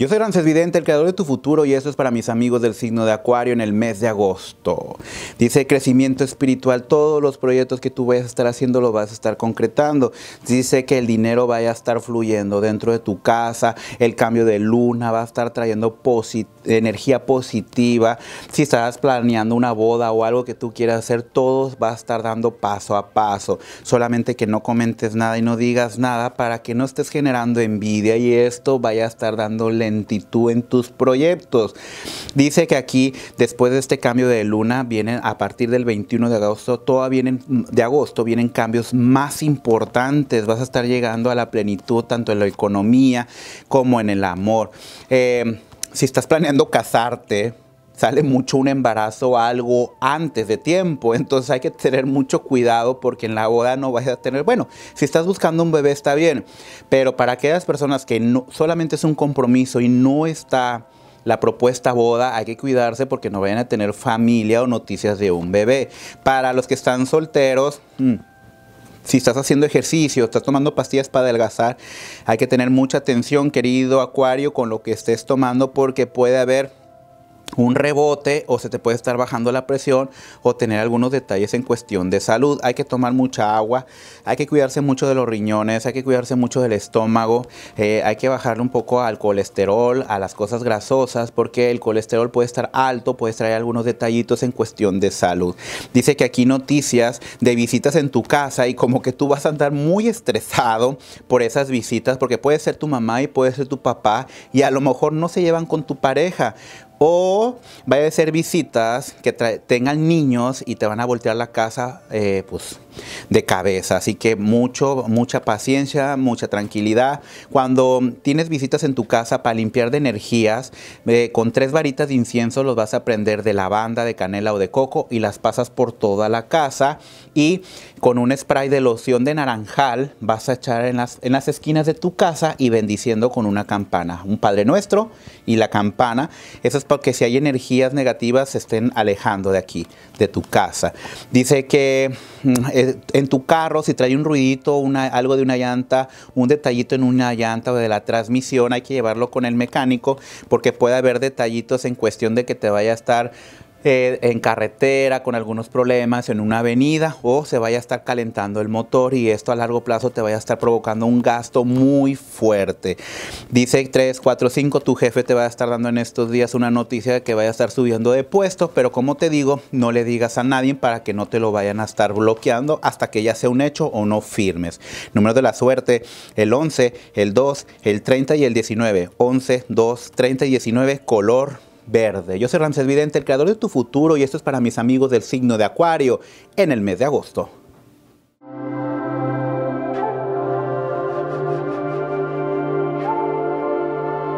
Yo soy Ramses Vidente, el creador de tu futuro, y eso es para mis amigos del signo de Acuario en el mes de agosto. Dice crecimiento espiritual, todos los proyectos que tú vayas a estar haciendo los vas a estar concretando. Dice que el dinero vaya a estar fluyendo dentro de tu casa, el cambio de luna va a estar trayendo energía positiva. Si estás planeando una boda o algo que tú quieras hacer, todo va a estar dando paso a paso. Solamente que no comentes nada y no digas nada para que no estés generando envidia y esto vaya a estar dándole en tus proyectos. Dice que aquí, después de este cambio de luna, vienen a partir del 21 de agosto, todavía vienen, de agosto vienen cambios más importantes. Vas a estar llegando a la plenitud tanto en la economía como en el amor. Eh, si estás planeando casarte, sale mucho un embarazo o algo antes de tiempo. Entonces hay que tener mucho cuidado porque en la boda no vas a tener, bueno, si estás buscando un bebé está bien, pero para aquellas personas que no, solamente es un compromiso y no está la propuesta boda, hay que cuidarse porque no vayan a tener familia o noticias de un bebé. Para los que están solteros, mm, si estás haciendo ejercicio, estás tomando pastillas para adelgazar, hay que tener mucha atención, querido Acuario, con lo que estés tomando porque puede haber un rebote o se te puede estar bajando la presión o tener algunos detalles en cuestión de salud. Hay que tomar mucha agua, hay que cuidarse mucho de los riñones, hay que cuidarse mucho del estómago, eh, hay que bajarle un poco al colesterol, a las cosas grasosas, porque el colesterol puede estar alto, puede traer algunos detallitos en cuestión de salud. Dice que aquí noticias de visitas en tu casa y como que tú vas a andar muy estresado por esas visitas, porque puede ser tu mamá y puede ser tu papá y a lo mejor no se llevan con tu pareja o vaya a ser visitas que tengan niños y te van a voltear la casa, eh, pues de cabeza. Así que mucho, mucha paciencia, mucha tranquilidad. Cuando tienes visitas en tu casa para limpiar de energías, eh, con tres varitas de incienso los vas a prender de lavanda, de canela o de coco y las pasas por toda la casa y con un spray de loción de naranjal vas a echar en las, en las esquinas de tu casa y bendiciendo con una campana, un Padre Nuestro y la campana. Eso es porque si hay energías negativas se estén alejando de aquí, de tu casa. Dice que... Mm, en tu carro, si trae un ruidito, una, algo de una llanta, un detallito en una llanta o de la transmisión, hay que llevarlo con el mecánico porque puede haber detallitos en cuestión de que te vaya a estar eh, en carretera con algunos problemas en una avenida o se vaya a estar calentando el motor y esto a largo plazo te vaya a estar provocando un gasto muy fuerte. Dice 345, tu jefe te va a estar dando en estos días una noticia de que vaya a estar subiendo de puesto, pero como te digo, no le digas a nadie para que no te lo vayan a estar bloqueando hasta que ya sea un hecho o no firmes. Números de la suerte, el 11, el 2, el 30 y el 19. 11, 2, 30 y 19, color verde. Yo soy Ramses Vidente, el creador de tu futuro, y esto es para mis amigos del signo de Acuario en el mes de agosto.